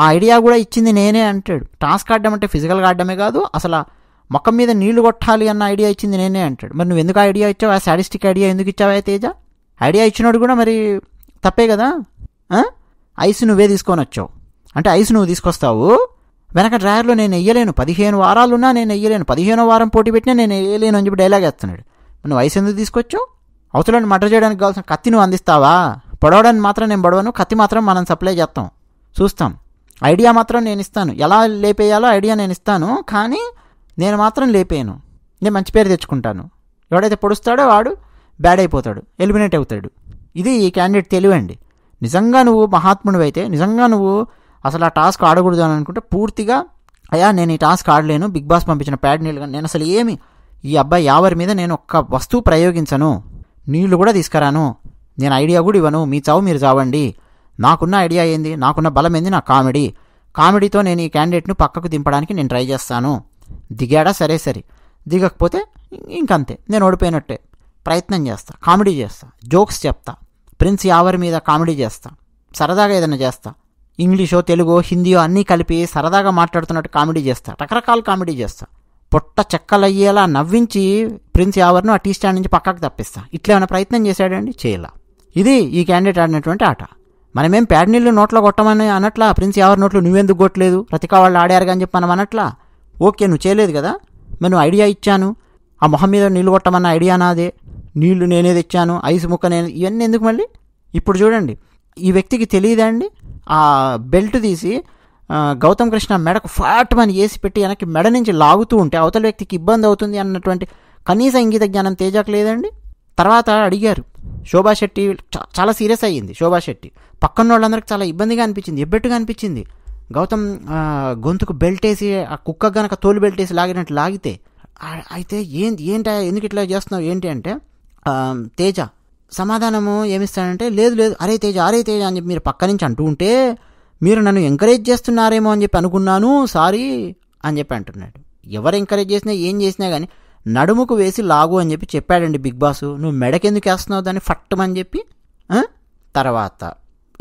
ఆ ఐడియా కూడా ఇచ్చింది నేనే అంటాడు టాస్క్ ఆడడం అంటే ఫిజికల్గా ఆడడమే కాదు అసలు మొఖం మీద నీళ్లు కొట్టాలి అన్న ఐడియా ఇచ్చింది నేనే అంటాడు మరి నువ్వు ఎందుకు ఐడియా ఇచ్చావు ఆ సాడిస్టిక్ ఐడియా ఎందుకు ఇచ్చావా తేజ ఐడియా ఇచ్చినోడు కూడా మరి తప్పే కదా ఐస్ నువ్వే తీసుకొని వచ్చావు అంటే ఐస్ నువ్వు తీసుకొస్తావు వెనక డ్రాయర్లో నేను వెయ్యలేను పదిహేను వారాలున్నా నేను వెయ్యలేను పదిహేనో వారం పోటీ పెట్టినా నేను వేయలేను అని చెప్పి డైలాగ్ వేస్తున్నాడు నువ్వు ఐస్ ఎందుకు తీసుకొచ్చావు అవసరం మటర్ చేయడానికి కావాల్సిన కత్తి నువ్వు అందిస్తావా పొడవడానికి మాత్రం నేను పొడవను కత్తి మాత్రం మనం సప్లై చేస్తాం చూస్తాం ఐడియా మాత్రం నేను ఇస్తాను ఎలా లేపేయాలో ఐడియా నేను ఇస్తాను కానీ నేను మాత్రం లేపేయను నేను మంచి పేరు తెచ్చుకుంటాను ఎవడైతే పొడుస్తాడో వాడు బ్యాడ్ అయిపోతాడు ఎలిమినేట్ అవుతాడు ఇది ఈ క్యాండిడేట్ తెలివండి నిజంగా నువ్వు అయితే నిజంగా నువ్వు అసలు ఆ టాస్క్ ఆడకూడదు అని అనుకుంటే పూర్తిగా అయ్యా నేను ఈ టాస్క్ ఆడలేను బిగ్ బాస్ పంపించిన ప్యాడ్ నీళ్ళు నేను అసలు ఏమి ఈ అబ్బాయి యావరి మీద నేను ఒక్క వస్తువు ప్రయోగించను నీళ్లు కూడా తీసుకురాను నేను ఐడియా కూడా ఇవ్వను మీ చావు మీరు చావండి నాకున్న ఐడియా ఏంది నాకున్న బలం ఏంది నా కామెడీ కామెడీతో నేను ఈ క్యాండిడేట్ను పక్కకు దింపడానికి నేను ట్రై చేస్తాను దిగాడా సరే సరే దిగకపోతే ఇంకంతే నేను ఓడిపోయినట్టే ప్రయత్నం చేస్తా కామెడీ చేస్తా జోక్స్ చెప్తా ప్రిన్స్ యావర్ మీద కామెడీ చేస్తా సరదాగా ఏదైనా చేస్తా ఇంగ్లీషో తెలుగో హిందీయో అన్నీ కలిపి సరదాగా మాట్లాడుతున్నట్టు కామెడీ చేస్తా రకరకాల కామెడీ చేస్తా పొట్ట చెక్కలయ్యేలా నవ్వించి ప్రిన్స్ యావర్ను ఆ టీ స్టాండ్ నుంచి పక్కకు తప్పిస్తా ఇట్లేమైనా ప్రయత్నం చేశాడండి చేయాల ఇది ఈ క్యాండిడేట్ ఆడినటువంటి ఆట మనమేం పేడ నీళ్ళు నోట్లో కొట్టమని అనట్లా ప్రిన్స్ ఎవరి నోట్లు నువ్వెందుకు కొట్టలేదు రతికా వాళ్ళు ఆడారు కానీ చెప్పి మనం అనట్లా ఓకే నువ్వు చేయలేదు కదా నేను ఐడియా ఇచ్చాను ఆ మొహం మీద నీళ్ళు కొట్టమన్న ఐడియా నాదే నీళ్లు నేనే తెచ్చాను ఐస్ ముక్క నేను ఇవన్నీ ఎందుకు మళ్ళీ ఇప్పుడు చూడండి ఈ వ్యక్తికి తెలియదండి ఆ బెల్ట్ తీసి గౌతమ్ కృష్ణ మెడకు ఫాట్ మని వేసి పెట్టి వెనక్కి మెడ నుంచి లాగుతూ ఉంటే అవతల వ్యక్తికి ఇబ్బంది అవుతుంది అన్నటువంటి కనీస ఇంగిత జ్ఞానం తేజాకు లేదండి తర్వాత అడిగారు శోభా శెట్టి చాలా సీరియస్ అయ్యింది శోభా శెట్టి పక్కన వాళ్ళందరికీ చాలా ఇబ్బందిగా అనిపించింది ఎబ్బెట్టుగా అనిపించింది గౌతమ్ గొంతుకు బెల్ట్ వేసి ఆ కుక్క గనక తోలు బెల్ట్ వేసి లాగినట్టు లాగితే అయితే ఏంటి ఏంట ఎందుకు ఇట్లా చేస్తున్నావు ఏంటి అంటే తేజ సమాధానము ఏమిస్తానంటే లేదు లేదు అరే తేజ అరే తేజ అని చెప్పి మీరు పక్క నుంచి అంటూ ఉంటే మీరు నన్ను ఎంకరేజ్ చేస్తున్నారేమో అని చెప్పి అనుకున్నాను సారీ అని చెప్పి అంటున్నాడు ఎవరు ఎంకరేజ్ చేసినా ఏం చేసినా కానీ నడుముకు వేసి లాగు అని చెప్పి చెప్పాడండి బిగ్ బాస్ నువ్వు మెడకెందుకు వేస్తున్నావు దాన్ని ఫట్టమని చెప్పి తర్వాత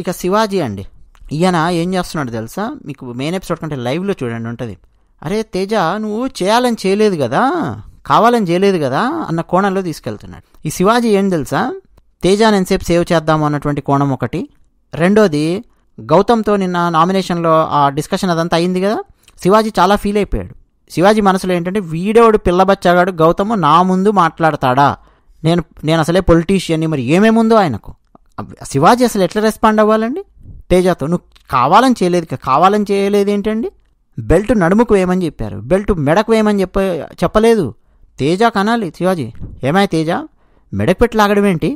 ఇక శివాజీ అండి ఈయన ఏం చేస్తున్నాడు తెలుసా మీకు మెయిన్ ఎపిసోడ్ కంటే లైవ్లో చూడండి ఉంటుంది అరే తేజ నువ్వు చేయాలని చేయలేదు కదా కావాలని చేయలేదు కదా అన్న కోణంలో తీసుకెళ్తున్నాడు ఈ శివాజీ ఏం తెలుసా తేజాని ఎంతసేపు సేవ్ చేద్దాము అన్నటువంటి కోణం ఒకటి రెండోది గౌతమ్తో నిన్న నామినేషన్లో ఆ డిస్కషన్ అదంతా అయింది కదా శివాజీ చాలా ఫీల్ అయిపోయాడు శివాజీ మనసులో ఏంటంటే వీడేవాడు పిల్లబచ్చాగాడు గౌతము నా ముందు మాట్లాడతాడా నేను నేను అసలే పొలిటీషియన్ని మరి ఏమేముందో ఆయనకు శివాజీ అసలు ఎట్లా రెస్పాండ్ అవ్వాలండి తేజాతో నువ్వు కావాలని చేయలేదు కావాలని చేయలేదు ఏంటండి బెల్ట్ నడుముకు వేయమని చెప్పారు బెల్ట్ మెడకు వేయమని చెప్ప చెప్పలేదు తేజ కనాలి శివాజీ ఏమై తేజ మెడకు పెట్టి లాగడం ఏంటి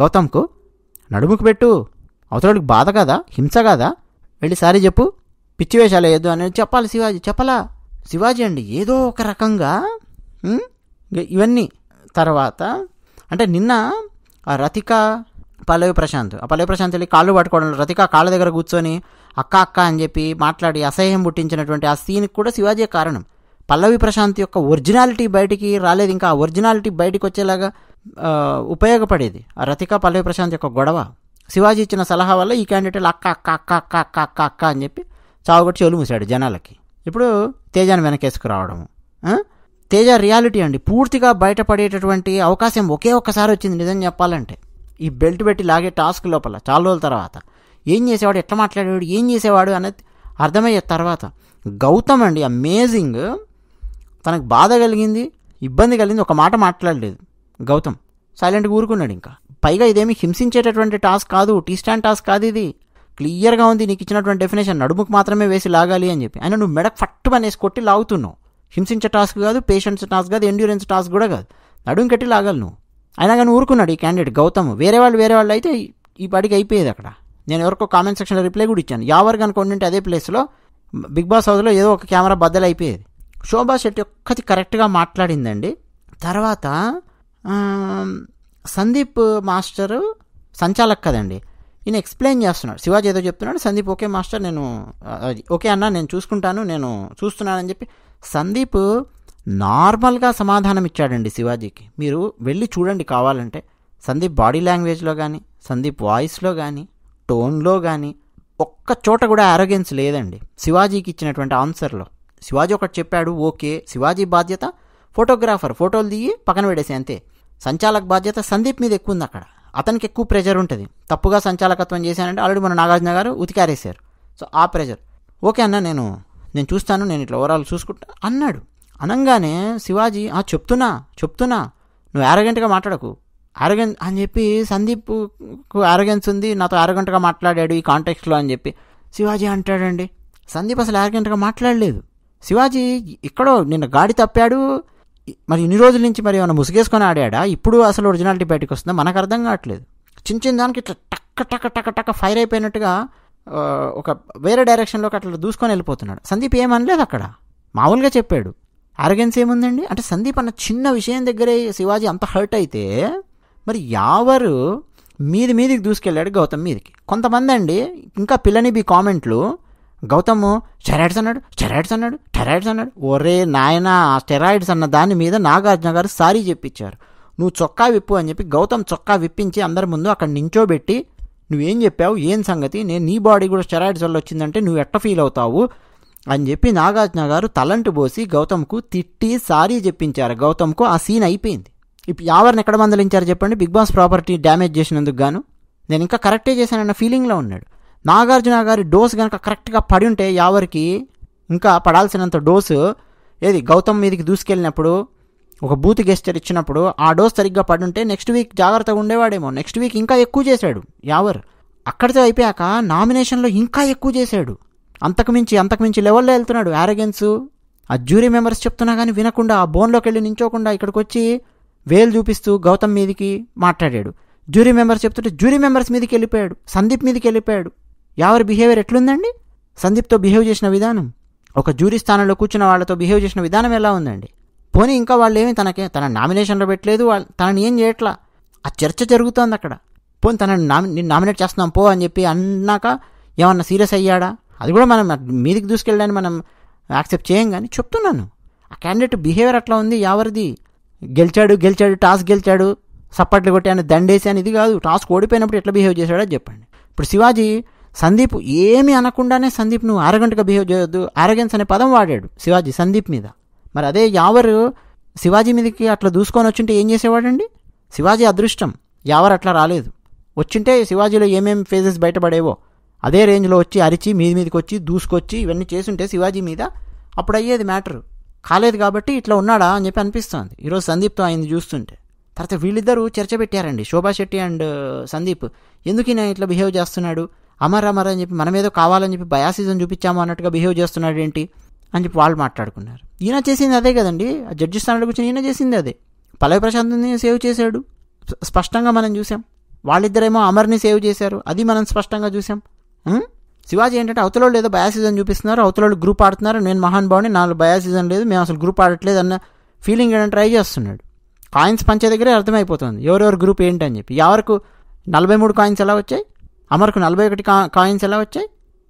గౌతమ్కు నడుముకు పెట్టు అవతలకి బాధ కదా హింస కదా వెళ్ళి సారీ చెప్పు పిచ్చి వేషాలు వేయద్దు అనేది చెప్పాలి శివాజీ చెప్పలా శివాజీ అండి ఏదో ఒక రకంగా ఇవన్నీ తర్వాత అంటే నిన్న ఆ రతిక పల్లవి ప్రశాంత్ ఆ పల్లవి ప్రశాంత్ వెళ్ళి కాళ్ళు పట్టుకోవడంలో రతిక కాళ్ళ దగ్గర కూర్చొని అక్క అక్క అని చెప్పి మాట్లాడి అసహ్యం పుట్టించినటువంటి ఆ సీన్కి కూడా శివాజీ కారణం పల్లవి ప్రశాంత్ యొక్క ఒరిజినాలిటీ బయటికి రాలేదు ఇంకా ఆ ఒరిజినాలిటీ బయటికి వచ్చేలాగా ఉపయోగపడేది ఆ రతిక పల్లవి ప్రశాంత్ యొక్క గొడవ శివాజీ ఇచ్చిన సలహా వల్ల ఈ క్యాండిడేట్లు అక్క అక్క అక్క అక్క అక్క అక్క అని చెప్పి చావుగొట్టి చెవులు మూసాడు జనాలకి ఇప్పుడు తేజాను వెనకేసుకురావడం తేజ రియాలిటీ అండి పూర్తిగా బయటపడేటటువంటి అవకాశం ఒకే ఒక్కసారి వచ్చింది నిజం చెప్పాలంటే ఈ బెల్ట్ పెట్టి లాగే టాస్క్ లోపల చాలా రోజుల తర్వాత ఏం చేసేవాడు ఎట్లా మాట్లాడేవాడు ఏం చేసేవాడు అనేది అర్థమయ్యే తర్వాత గౌతమ్ అండి అమేజింగ్ తనకు బాధ కలిగింది ఇబ్బంది కలిగింది ఒక మాట మాట్లాడలేదు గౌతమ్ సైలెంట్గా ఊరుకున్నాడు ఇంకా పైగా ఇదేమి హింసించేటటువంటి టాస్క్ కాదు టీ స్టాండ్ టాస్క్ కాదు ఇది క్లియర్గా ఉంది నీకు ఇచ్చినటువంటి డెఫినేషన్ నడుముకు మాత్రమే వేసి లాగాలి అని చెప్పి ఆయన నువ్వు మెడ ఫట్టు పనేసి కొట్టి లాగుతున్నావు హింసించే టాస్క్ కాదు పేషెంట్స్ టాస్క్ కాదు ఎండ్యూరెన్స్ టాస్క్ కూడా కాదు నడుము కట్టి లాగాలి నువ్వు ఆయన కానీ ఊరుకున్నాడు ఈ క్యాండిడేట్ గౌతమ్ వేరే వాళ్ళు వేరే వాళ్ళు అయితే ఈ పాటికి అయిపోయేది అక్కడ నేను ఎవరికో కామెంట్ సెక్షన్లో రిప్లై కూడా ఇచ్చాను యావర్ కనుకోండి ఉంటే అదే ప్లేస్లో బిగ్ బాస్ హౌస్లో ఏదో ఒక కెమెరా బద్దలు అయిపోయేది శోభా శెట్టి ఒక్కది కరెక్ట్గా మాట్లాడిందండి తర్వాత సందీప్ మాస్టరు సంచాలక్ కదండి ఈయన ఎక్స్ప్లెయిన్ చేస్తున్నాడు శివాజీ ఏదో చెప్తున్నాడు సందీప్ ఓకే మాస్టర్ నేను ఓకే అన్న నేను చూసుకుంటాను నేను చూస్తున్నానని చెప్పి సందీప్ నార్మల్గా సమాధానం ఇచ్చాడండి శివాజీకి మీరు వెళ్ళి చూడండి కావాలంటే సందీప్ బాడీ లాంగ్వేజ్లో కానీ సందీప్ వాయిస్లో కానీ టోన్లో కానీ ఒక్క చోట కూడా ఆరోగెన్స్ లేదండి శివాజీకి ఇచ్చినటువంటి ఆన్సర్లో శివాజీ ఒకటి చెప్పాడు ఓకే శివాజీ బాధ్యత ఫోటోగ్రాఫర్ ఫోటోలు దిగి పక్కన పెడేసి అంతే సంచాలక బాధ్యత సందీప్ మీద ఎక్కువ ఉంది అక్కడ అతనికి ఎక్కువ ప్రెజర్ ఉంటుంది తప్పుగా సంచాలకత్వం చేశానంటే ఆల్రెడీ మన నాగార్జున గారు ఉతికారేశారు సో ఆ ప్రెజర్ ఓకే అన్న నేను నేను చూస్తాను నేను ఇట్లా ఓవరాల్ చూసుకుంటా అన్నాడు అనగానే శివాజీ ఆ చెప్తున్నా చెప్తున్నా నువ్వు యారగెంట్గా మాట్లాడకు ఆరోగ్యం అని చెప్పి సందీప్కు ఆరగెన్స్ ఉంది నాతో ఆరగంటగా మాట్లాడాడు ఈ కాంటెక్స్లో అని చెప్పి శివాజీ అంటాడండి సందీప్ అసలు ఆరగంటగా మాట్లాడలేదు శివాజీ ఎక్కడో నిన్న గాడి తప్పాడు మరి ఇన్ని రోజుల నుంచి మరి ఏమైనా ముసుగేసుకొని ఆడాడా ఇప్పుడు అసలు ఒరిజినాలిటీ బయటకు వస్తుందా మనకు అర్థం కావట్లేదు చిన్న చిన్న దానికి ఇట్లా టక్క టక్క టక్క టక్క ఫైర్ అయిపోయినట్టుగా ఒక వేరే డైరెక్షన్లోకి అట్లా దూసుకొని వెళ్ళిపోతున్నాడు సందీప్ ఏమనలేదు అక్కడ మామూలుగా చెప్పాడు ఆరోగెన్స్ ఏముందండి అంటే సందీప్ అన్న చిన్న విషయం దగ్గరే శివాజీ అంత హర్ట్ అయితే మరి యావరు మీది మీదికి దూసుకెళ్ళాడు గౌతమ్ మీదికి కొంతమంది అండి ఇంకా పిల్లని బి కామెంట్లు గౌతమ్ స్టెరాయిడ్స్ అన్నాడు స్టెరాయిడ్స్ అన్నాడు స్టెరాయిడ్స్ అన్నాడు ఒరే నాయన స్టెరాయిడ్స్ అన్న దాని మీద నాగార్జున గారు సారీ చెప్పించారు నువ్వు చొక్కా విప్పు అని చెప్పి గౌతమ్ చొక్కా విప్పించి అందరి ముందు అక్కడ నించోబెట్టి నువ్వేం చెప్పావు ఏం సంగతి నేను నీ బాడీ కూడా స్టెరాయిడ్స్ వల్ల వచ్చిందంటే నువ్వు ఎట్ట ఫీల్ అవుతావు అని చెప్పి నాగార్జున గారు తలంటు పోసి గౌతమ్కు తిట్టి సారీ చెప్పించారు గౌతమ్కు ఆ సీన్ అయిపోయింది ఇప్పుడు ఎవరిని ఎక్కడ మందలించారు చెప్పండి బిగ్ బాస్ ప్రాపర్టీ డ్యామేజ్ చేసినందుకు గాను నేను ఇంకా కరెక్టే చేశానన్న ఫీలింగ్లో ఉన్నాడు నాగార్జున గారి డోసు కనుక కరెక్ట్గా పడి ఉంటే ఎవరికి ఇంకా పడాల్సినంత డోసు ఏది గౌతమ్ మీదకి దూసుకెళ్ళినప్పుడు ఒక బూత్ గెస్టర్ ఇచ్చినప్పుడు ఆ డోస్ సరిగ్గా పడుంటే నెక్స్ట్ వీక్ జాగ్రత్తగా ఉండేవాడేమో నెక్స్ట్ వీక్ ఇంకా ఎక్కువ చేశాడు యావర్ అక్కడితో అయిపోయాక నామినేషన్లో ఇంకా ఎక్కువ చేశాడు అంతకుమించి అంతకుమించి లెవెల్లో వెళ్తున్నాడు యారగెన్స్ ఆ జ్యూరీ మెంబర్స్ చెప్తున్నా కానీ వినకుండా ఆ బోన్లోకి వెళ్ళి నించోకుండా ఇక్కడికి వచ్చి వేలు చూపిస్తూ గౌతమ్ మీదికి మాట్లాడాడు జ్యూరీ మెంబర్స్ చెప్తుంటే జ్యూరీ మెంబర్స్ మీదకి వెళ్ళిపోయాడు సందీప్ మీదకి వెళ్ళిపోయాడు యావరి బిహేవియర్ ఎట్లుందండి సందీప్తో బిహేవ్ చేసిన విధానం ఒక జ్యూరీ స్థానంలో కూర్చున్న వాళ్ళతో బిహేవ్ చేసిన విధానం ఎలా ఉందండి పోనీ ఇంకా వాళ్ళు ఏమి తనకే తన నామినేషన్లో పెట్టలేదు వాళ్ళు తనని ఏం చేయట్లా ఆ చర్చ జరుగుతోంది అక్కడ పోనీ తనని నామి నామినేట్ చేస్తున్నాం పో అని చెప్పి అన్నాక ఏమన్నా సీరియస్ అయ్యాడా అది కూడా మనం మీదికి దూసుకెళ్ళడానికి మనం యాక్సెప్ట్ చేయం కానీ చెప్తున్నాను ఆ క్యాండిడేట్ బిహేవియర్ అట్లా ఉంది ఎవరిది గెలిచాడు గెలిచాడు టాస్ గెలిచాడు సప్పట్లు కొట్టాను దండేసి అని ఇది కాదు టాస్క్ ఓడిపోయినప్పుడు ఎట్లా బిహేవ్ చేశాడో చెప్పండి ఇప్పుడు శివాజీ సందీప్ ఏమి అనకుండానే సందీప్ నువ్వు ఆరగంటగా బిహేవ్ చేయొద్దు ఆరగెన్స్ అనే పదం వాడాడు శివాజీ సందీప్ మీద మరి అదే యావరు శివాజీ మీదకి అట్లా దూసుకొని వచ్చింటే ఏం చేసేవాడండి శివాజీ అదృష్టం యావరు అట్లా రాలేదు వచ్చింటే శివాజీలో ఏమేమి ఫేజెస్ బయటపడేవో అదే రేంజ్లో వచ్చి అరిచి మీది మీదకి వచ్చి దూసుకొచ్చి ఇవన్నీ చేసుంటే శివాజీ మీద అప్పుడు అయ్యేది మ్యాటరు కాలేదు కాబట్టి ఇట్లా ఉన్నాడా అని చెప్పి అనిపిస్తుంది ఈరోజు సందీప్తో ఆయన చూస్తుంటే తర్వాత వీళ్ళిద్దరూ చర్చ పెట్టారండి శోభా శెట్టి అండ్ సందీప్ ఎందుకు ఈయన ఇట్లా బిహేవ్ చేస్తున్నాడు అమర్ అమర్ అని చెప్పి మనమేదో కావాలని చెప్పి బయాసిజం చూపించాము అన్నట్టుగా బిహేవ్ చేస్తున్నాడు ఏంటి అని చెప్పి వాళ్ళు మాట్లాడుకున్నారు ఈయన చేసింది అదే కదండి ఆ జడ్జి స్థానంలో కూర్చొని ఈయన చేసింది అదే పల్లవి ప్రశాంత్ని సేవ్ చేశాడు స్పష్టంగా మనం చూసాం వాళ్ళిద్దరేమో అమర్ని సేవ్ చేశారు అది మనం స్పష్టంగా చూసాం శివాజీ ఏంటంటే అవతలలో లేదో బయాసిజం చూపిస్తున్నారు అవతలలో గ్రూప్ ఆడుతున్నారు నేను మహాన్ భావని నాలుగు బయాసిజం లేదు మేము అసలు గ్రూప్ ఆడట్లేదు అన్న ఫీలింగ్ ఏంటంటే ట్రై చేస్తున్నాడు కాయిన్స్ పంచే దగ్గరే అర్థమైపోతుంది ఎవరెవరు గ్రూప్ ఏంటని చెప్పి ఎవరికు నలభై మూడు కాయిన్స్ ఎలా వచ్చాయి అమర్కు నలభై ఒకటి కా కాయిన్స్ ఎలా వచ్చాయి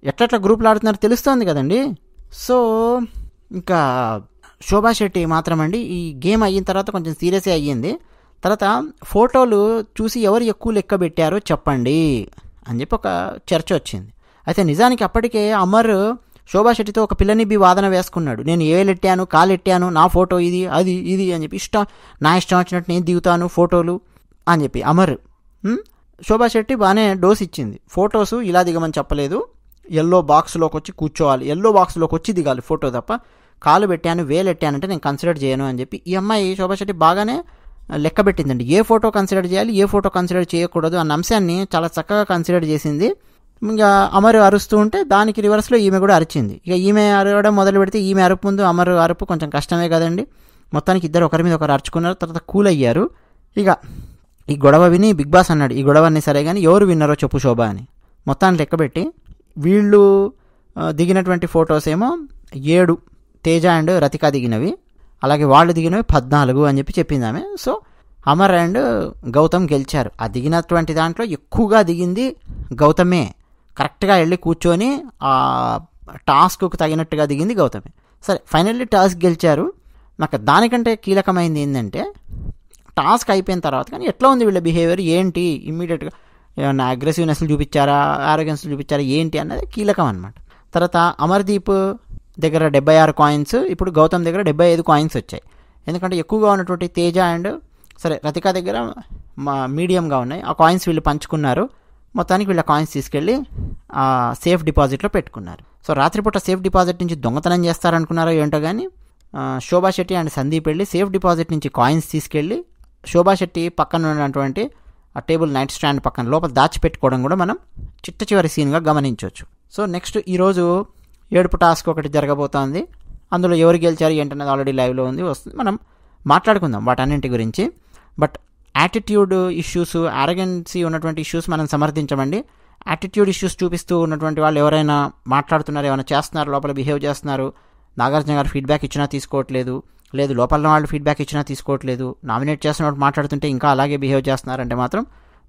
ఎట్లట్లా గ్రూపులు ఆడుతున్నారో తెలుస్తోంది కదండి సో ఇంకా శోభా శెట్టి మాత్రం అండి ఈ గేమ్ అయిన తర్వాత కొంచెం సీరియస్ అయ్యింది తర్వాత ఫోటోలు చూసి ఎవరు ఎక్కువ లెక్క పెట్టారో చెప్పండి అని చెప్పి ఒక చర్చ వచ్చింది అయితే నిజానికి అప్పటికే అమర్ శోభా శెట్టితో ఒక పిల్లని బి వాదన వేసుకున్నాడు నేను ఏలెట్టాను కాలెట్టాను నా ఫోటో ఇది అది ఇది అని చెప్పి ఇష్టం నా ఇష్టం వచ్చినట్టు నేను దిగుతాను ఫోటోలు అని చెప్పి అమర్ శోభా శెట్టి బాగానే డోస్ ఇచ్చింది ఫొటోస్ ఇలా దిగమని చెప్పలేదు ఎల్లో బాక్స్లోకి వచ్చి కూర్చోవాలి ఎల్లో బాక్స్లోకి వచ్చి దిగాలి ఫోటో తప్ప కాలు పెట్టాను వేలెట్టానంటే నేను కన్సిడర్ చేయను అని చెప్పి ఈ అమ్మాయి శోభా శెట్టి బాగానే లెక్క పెట్టిందండి ఏ ఫోటో కన్సిడర్ చేయాలి ఏ ఫోటో కన్సిడర్ చేయకూడదు అన్న అంశాన్ని చాలా చక్కగా కన్సిడర్ చేసింది ఇంకా అమరు అరుస్తూ ఉంటే దానికి రివర్స్లో ఈమె కూడా అరిచింది ఇక ఈమె అరవడం మొదలు పెడితే ఈమె అరుపు ముందు అమరు అరుపు కొంచెం కష్టమే కదండి మొత్తానికి ఇద్దరు ఒకరి మీద ఒకరు అరుచుకున్నారు తర్వాత కూల్ అయ్యారు ఇక ఈ గొడవ విని బిగ్ బాస్ అన్నాడు ఈ గొడవ అన్నీ సరే కానీ ఎవరు విన్నారో చెప్పు శోభ అని మొత్తాన్ని లెక్కబెట్టి వీళ్ళు దిగినటువంటి ఫొటోస్ ఏమో ఏడు తేజ అండ్ రతిక దిగినవి అలాగే వాళ్ళు దిగినవి పద్నాలుగు అని చెప్పి చెప్పింది ఆమె సో అమర్ అండ్ గౌతమ్ గెలిచారు ఆ దిగినటువంటి దాంట్లో ఎక్కువగా దిగింది గౌతమే కరెక్ట్గా వెళ్ళి కూర్చొని ఆ టాస్క్కు తగినట్టుగా దిగింది గౌతమే సరే ఫైనల్లీ టాస్క్ గెలిచారు నాకు దానికంటే కీలకమైంది ఏంటంటే టాస్క్ అయిపోయిన తర్వాత కానీ ఎట్లా ఉంది వీళ్ళ బిహేవియర్ ఏంటి ఇమ్మీడియట్గా ఏమన్నా అగ్రెసివ్నెస్ చూపించారా ఆరోగ్యన్స్ చూపించారా ఏంటి అన్నది కీలకం అనమాట తర్వాత అమర్దీప్ దగ్గర డెబ్బై ఆరు కాయిన్స్ ఇప్పుడు గౌతమ్ దగ్గర డెబ్బై ఐదు కాయిన్స్ వచ్చాయి ఎందుకంటే ఎక్కువగా ఉన్నటువంటి తేజ అండ్ సరే రతిక దగ్గర మా మీడియంగా ఉన్నాయి ఆ కాయిన్స్ వీళ్ళు పంచుకున్నారు మొత్తానికి వీళ్ళ కాయిన్స్ తీసుకెళ్ళి సేఫ్ డిపాజిట్లో పెట్టుకున్నారు సో రాత్రిపూట సేఫ్ డిపాజిట్ నుంచి దొంగతనం చేస్తారనుకున్నారో ఏంటో కానీ శోభా శెట్టి అండ్ సందీప్ వెళ్ళి సేఫ్ డిపాజిట్ నుంచి కాయిన్స్ తీసుకెళ్ళి శోభా శెట్టి పక్కన ఉన్నటువంటి ఆ టేబుల్ నైట్ స్టాండ్ పక్కన లోపల దాచిపెట్టుకోవడం కూడా మనం చిట్ట చివరి సీన్గా గమనించవచ్చు సో నెక్స్ట్ ఈరోజు ఏడుపు టాస్క్ ఒకటి జరగబోతోంది అందులో ఎవరు గెలిచారు ఏంటనేది ఆల్రెడీ లైవ్లో ఉంది వస్తుంది మనం మాట్లాడుకుందాం వాటన్నింటి గురించి బట్ యాటిట్యూడ్ ఇష్యూస్ ఆరగెన్సీ ఉన్నటువంటి ఇష్యూస్ మనం సమర్థించమండి యాటిట్యూడ్ ఇష్యూస్ చూపిస్తూ ఉన్నటువంటి వాళ్ళు ఎవరైనా మాట్లాడుతున్నారు ఏమైనా చేస్తున్నారు లోపల బిహేవ్ చేస్తున్నారు నాగార్జున గారు ఫీడ్బ్యాక్ ఇచ్చినా తీసుకోవట్లేదు లేదు లోపల వాళ్ళు ఫీడ్బ్యాక్ ఇచ్చినా తీసుకోవట్లేదు నామినేట్ చేసిన మాట్లాడుతుంటే ఇంకా అలాగే బిహేవ్ చేస్తున్నారంటే మాత్రం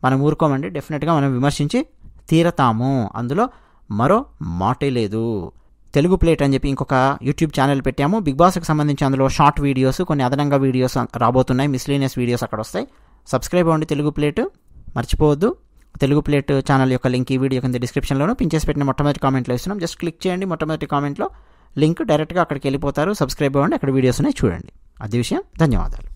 మనం ఊరుకోమండి డెఫినెట్గా మనం విమర్శించి తీరతాము అందులో మరో మాటే లేదు తెలుగు ప్లేట్ అని చెప్పి ఇంకొక యూట్యూబ్ ఛానల్ పెట్టాము బిగ్ బాస్కి సంబంధించి అందులో షార్ట్ వీడియోస్ కొన్ని అదనంగా వీడియోస్ రాబోతున్నాయి మిస్లీనియస్ వీడియోస్ అక్కడ వస్తాయి సబ్స్క్రైబ్ అవ్వండి తెలుగు ప్లేట్ మర్చిపోవద్దు తెలుగు ప్లేట్ ఛానల్ యొక్క లింక్ ఈ వీడియో కింద డిస్క్రిప్షన్లోనూ పించేసి పెట్టిన మొట్టమొదటి కామెంట్లో ఇస్తున్నాం జస్ట్ క్లిక్ చేయండి మొట్టమొదటి కామెంట్లో లింక్ డైరెక్ట్గా అక్కడికి వెళ్ళిపోతారు సబ్స్క్రైబ్ అవ్వండి అక్కడ వీడియోస్ ఉన్నాయి చూడండి అదే విషయం ధన్యవాదాలు